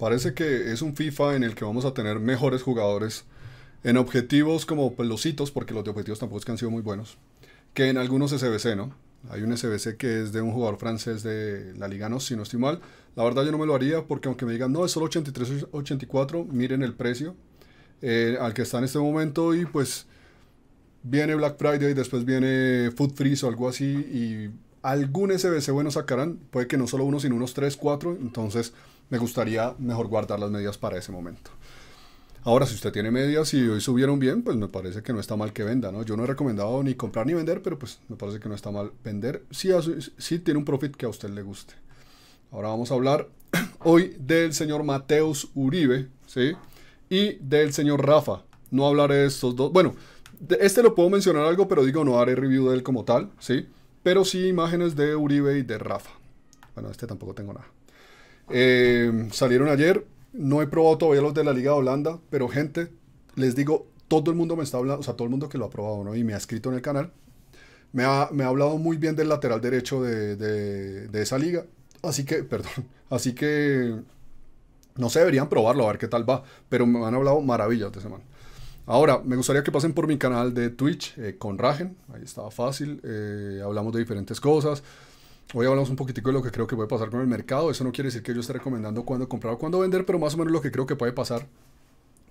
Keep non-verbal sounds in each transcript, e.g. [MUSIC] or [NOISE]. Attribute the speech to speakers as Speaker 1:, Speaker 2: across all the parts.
Speaker 1: Parece que es un FIFA en el que vamos a tener mejores jugadores en objetivos como pues, los hitos, porque los de objetivos tampoco es que han sido muy buenos, que en algunos SBC, ¿no? Hay un SBC que es de un jugador francés de la Liga No, si no estoy mal. La verdad yo no me lo haría porque aunque me digan, no, es solo 83, 84, miren el precio eh, al que está en este momento y pues viene Black Friday, y después viene Food Freeze o algo así y algún SBC bueno sacarán, puede que no solo uno, sino unos 3, 4, entonces me gustaría mejor guardar las medias para ese momento. Ahora, si usted tiene medias y hoy subieron bien, pues me parece que no está mal que venda, ¿no? Yo no he recomendado ni comprar ni vender, pero pues me parece que no está mal vender si, si tiene un profit que a usted le guste. Ahora vamos a hablar [CLEARS THROAT] hoy del señor Mateus Uribe, ¿sí? Y del señor Rafa. No hablaré de estos dos. Bueno, este lo puedo mencionar algo, pero digo, no haré review de él como tal, ¿sí? sí pero sí imágenes de Uribe y de Rafa. Bueno, este tampoco tengo nada. Eh, salieron ayer, no he probado todavía los de la Liga de Holanda, pero gente, les digo, todo el mundo me está hablando, o sea, todo el mundo que lo ha probado ¿no? y me ha escrito en el canal, me ha, hablado muy bien del lateral derecho de, esa liga. Así que, [LAUGHS] perdón, así que no sé, deberían probarlo a ver qué tal va, pero me han hablado maravillas de semana. Ahora, me gustaría que pasen por mi canal de Twitch eh, con Ragen. Ahí estaba fácil. Eh, hablamos de diferentes cosas. Hoy hablamos un poquitico de lo que creo que puede pasar con el mercado. Eso no quiere decir que yo esté recomendando cuándo comprar o cuándo vender, pero más o menos lo que creo que puede pasar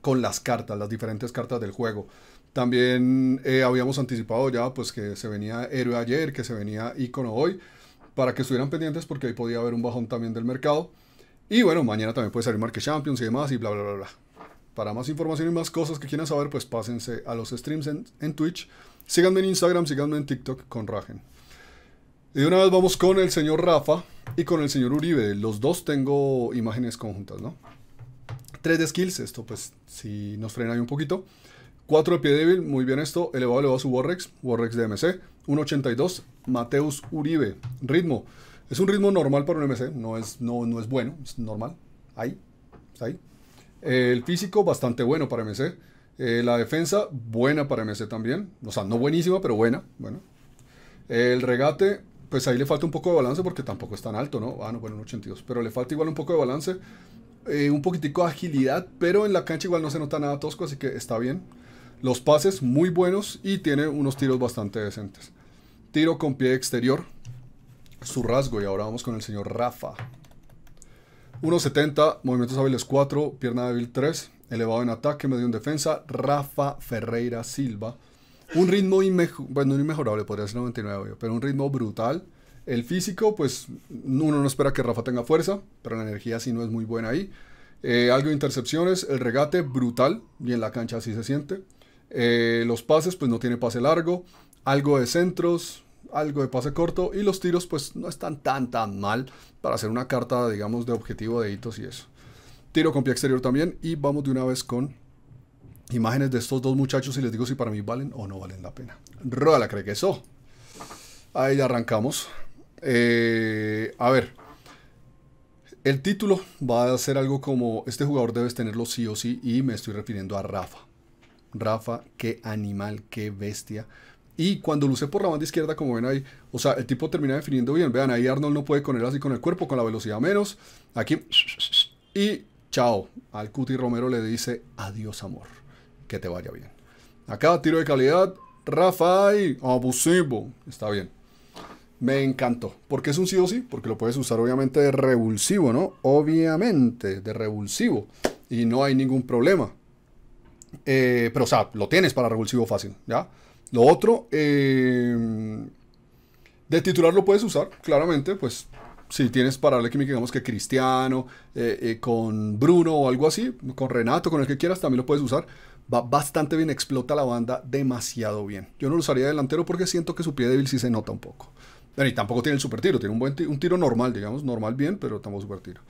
Speaker 1: con las cartas, las diferentes cartas del juego. También eh, habíamos anticipado ya pues que se venía héroe ayer, que se venía icono hoy, para que estuvieran pendientes porque ahí podía haber un bajón también del mercado. Y bueno, mañana también puede salir Market Champions y demás y bla bla bla bla. Para más información y más cosas que quieran saber, pues pásense a los streams en, Twitch. Síganme en Instagram, síganme en TikTok con Ragen. Y de una vez vamos con el señor Rafa y con el señor Uribe. Los dos tengo imágenes conjuntas, ¿no? 3 de skills, esto pues si nos frena ahí un poquito. 4 de pie débil, muy bien esto. Elevado, elevado su Warrex, Warrex de MC. 1.82, Mateus Uribe. Ritmo, es un ritmo normal para un MC, no es, no, no es bueno, es normal. Ahí, ahí el físico, bastante bueno para MC. Eh, la defensa, buena para MC también. O sea, no buenísima, pero buena. Bueno. El regate, pues ahí le falta un poco de balance porque tampoco es tan alto, ¿no? Ah, no, bueno, un 82. Pero le falta igual un poco de balance. Eh, un poquitico de agilidad, pero en la cancha igual no se nota nada tosco, así que está bien. Los pases muy buenos y tiene unos tiros bastante decentes. Tiro con pie exterior. Su rasgo y ahora vamos con el señor Rafa. 1.70, movimientos hábiles 4, pierna débil 3, elevado en ataque, medio en defensa, Rafa Ferreira Silva. Un ritmo inmejorable, inmejorable, podría ser 99, pero un ritmo brutal. El físico, pues uno no espera que Rafa tenga fuerza, pero la energía sí no es muy buena ahí. Eh, algo de intercepciones, el regate brutal, y en la cancha así se siente. Eh, los pases, pues no tiene pase largo. Algo de centros, algo de pase corto y los tiros pues no están tan tan mal para hacer una carta digamos de objetivo de hitos y eso. Tiro con pie exterior también y vamos de una vez con imágenes de estos dos muchachos y les digo si para mí valen o no valen la pena. roda la cree eso. Ahí ya arrancamos. Eh, a ver, el título va a ser algo como este jugador debes tenerlo sí o sí y me estoy refiriendo a Rafa. Rafa, qué animal, qué bestia. Y cuando luce por la banda izquierda, como ven ahí, o sea, el tipo termina definiendo bien. Vean, ahí Arnold no puede con él así con el cuerpo, con la velocidad menos. Aquí, y chao. Al Cuti Romero le dice, adiós amor, que te vaya bien. Acá, tiro de calidad, Rafael, abusivo. Está bien. Me encantó. ¿Por qué es un sí o sí? Porque lo puedes usar obviamente de revulsivo, ¿no? Obviamente, de revulsivo. Y no hay ningún problema. Eh, pero, o sea, lo tienes para revulsivo fácil, ¿ya? Lo otro, eh, de titular lo puedes usar, claramente, pues si tienes para la química digamos que Cristiano, eh, con Bruno o algo así, con Renato, con el que quieras, también lo puedes usar. Va bastante bien, explota la banda demasiado bien. Yo no lo usaría delantero porque siento que su pie débil sí se nota un poco. Bueno, y tampoco tiene el super tiro, tiene un buen tiro, un tiro normal, digamos, normal bien, pero tampoco super tiro.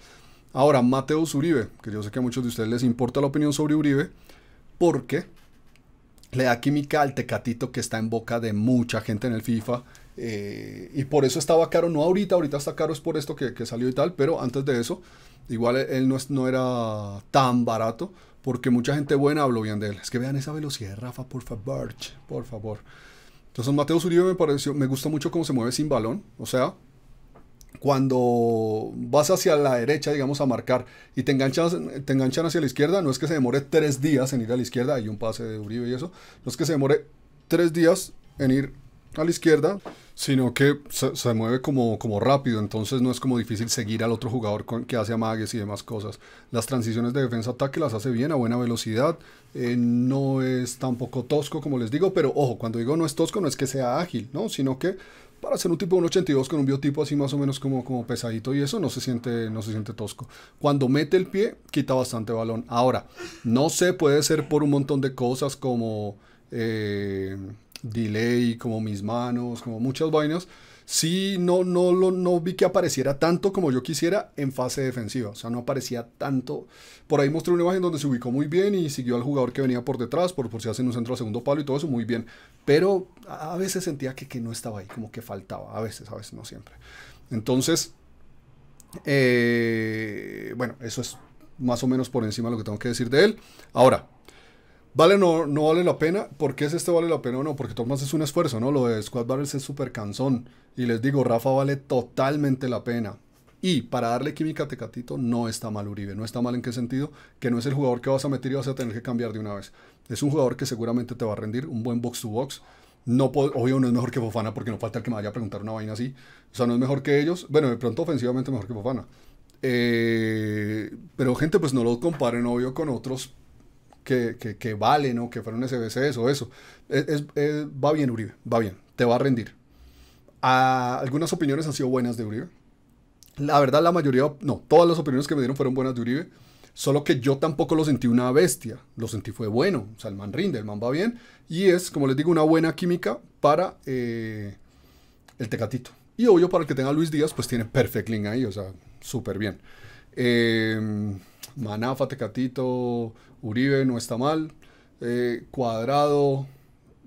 Speaker 1: Ahora, Mateo Uribe, que yo sé que a muchos de ustedes les importa la opinión sobre Uribe porque le da química al tecatito que está en boca de mucha gente en el FIFA. Eh, y por eso estaba caro, no ahorita, ahorita está caro es por esto que, salió y tal, pero antes de eso, igual él no, no era tan barato, porque mucha gente buena habló bien de él. Es que vean esa velocidad, Rafa, por favor, por favor. Entonces Mateo Uribe me pareció, me gusta mucho cómo se mueve sin balón, o sea, cuando vas hacia la derecha, digamos, a marcar y te enganchan, te enganchan hacia la izquierda, no es que se demore tres días en ir a la izquierda, hay un pase de Uribe y eso, no es que se demore tres días en ir a la izquierda, sino que se, mueve como, como rápido, entonces no es como difícil seguir al otro jugador que hace amagues y demás cosas. Las transiciones de defensa-ataque las hace bien, a buena velocidad, eh, no es tampoco tosco, como les digo, pero ojo, cuando digo no es tosco no es que sea ágil, ¿no? sino que para ser un tipo de 1.82 con un biotipo así más o menos como, como pesadito y eso no se, siente, no se siente tosco. Cuando mete el pie, quita bastante balón. Ahora, no sé, puede ser por un montón de cosas como eh, delay, como mis manos, como muchas vainas sí no, no, lo no vi que apareciera tanto como yo quisiera en fase defensiva. O sea, no aparecía tanto. Por ahí mostré una imagen donde se ubicó muy bien y siguió al jugador que venía por detrás, por, por si hacen un centro a segundo palo y todo eso, muy bien. Pero a veces sentía que, que no estaba ahí, como que faltaba. A veces, a veces, no siempre. Entonces, eh, bueno, eso es más o menos por encima de lo que tengo que decir de él. Ahora, ¿Vale no, no vale la pena? ¿Por qué es este vale la pena o no? Porque tomas es un esfuerzo, ¿no? Lo de Squad Barrels es súper cansón. Y les digo, Rafa vale totalmente la pena. Y para darle química a Tecatito no está mal Uribe. No está mal en qué sentido, que no es el jugador que vas a meter y vas a tener que cambiar de una vez. Es un jugador que seguramente te va a rendir un buen box to box. No obvio no es mejor que Fofana porque no falta el que me vaya a preguntar una vaina así. O sea, no es mejor que ellos. Bueno, de pronto ofensivamente mejor que Fofana. Eh, pero gente, pues no lo comparen, obvio, con otros que, que, valen o que fueron SBCs o eso. va bien, Uribe, va bien, te va a rendir. Ah, algunas opiniones han sido buenas de Uribe. La verdad, la mayoría, no, todas las opiniones que me dieron fueron buenas de Uribe. Solo que yo tampoco lo sentí una bestia. Lo sentí fue bueno. O sea, el man rinde, el man va bien. Y es, como les digo, una buena química para eh, el Tecatito. Y obvio, para el que tenga Luis Díaz, pues tiene perfect link ahí. O sea, súper bien. Eh, Manafa, Tecatito, Uribe, no está mal. Eh, cuadrado,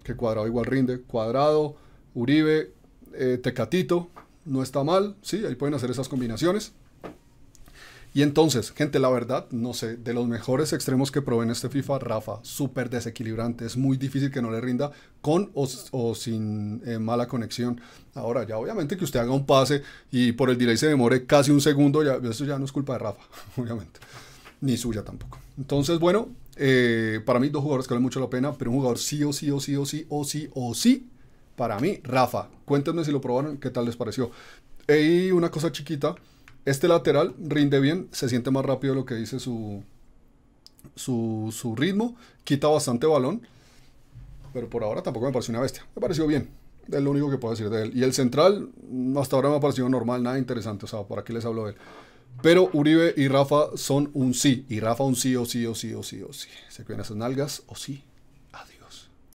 Speaker 1: que cuadrado igual rinde. Cuadrado, Uribe, eh, Tecatito, no está mal. Sí, ahí pueden hacer esas combinaciones. Y entonces, gente, la verdad, no sé, de los mejores extremos que probé en este FIFA, Rafa, súper desequilibrante, es muy difícil que no le rinda con o, sin eh, mala conexión. Ahora, ya obviamente que usted haga un pase y por el delay se demore casi un segundo, ya, eso ya no es culpa de Rafa, [LAUGHS] obviamente ni suya tampoco. Entonces, bueno, eh, para mí dos jugadores que valen mucho la pena, pero un jugador sí o sí o sí o sí o sí o sí, para mí, Rafa. Cuéntenme si lo probaron, qué tal les pareció. Y una cosa chiquita, este lateral rinde bien, se siente más rápido de lo que dice su, su, su ritmo, quita bastante balón, pero por ahora tampoco me pareció una bestia, me pareció bien, es lo único que puedo decir de él. Y el central, hasta ahora me ha parecido normal, nada interesante, o sea, por aquí les hablo de él? Pero Uribe y Rafa son un sí. Y Rafa un sí, o sí, o sí, o sí, o sí. Se cuidan esas nalgas, o sí.